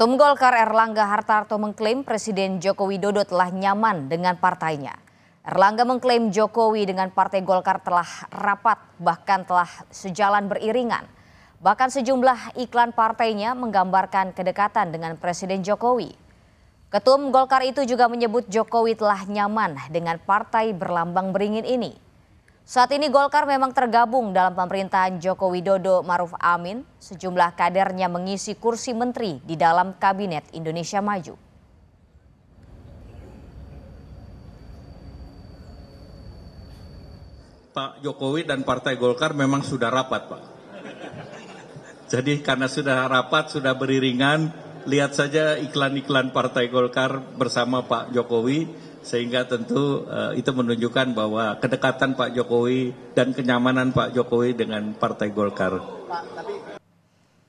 Ketum Golkar Erlangga Hartarto mengklaim Presiden Joko Widodo telah nyaman dengan partainya. Erlangga mengklaim Jokowi dengan Partai Golkar telah rapat, bahkan telah sejalan beriringan. Bahkan sejumlah iklan partainya menggambarkan kedekatan dengan Presiden Jokowi. Ketum Golkar itu juga menyebut Jokowi telah nyaman dengan partai berlambang beringin ini. Saat ini Golkar memang tergabung dalam pemerintahan Joko Widodo Maruf Amin. Sejumlah kadernya mengisi kursi menteri di dalam Kabinet Indonesia Maju. Pak Jokowi dan Partai Golkar memang sudah rapat, Pak. Jadi karena sudah rapat, sudah beriringan, lihat saja iklan-iklan Partai Golkar bersama Pak Jokowi sehingga tentu uh, itu menunjukkan bahwa kedekatan Pak Jokowi dan kenyamanan Pak Jokowi dengan Partai Golkar.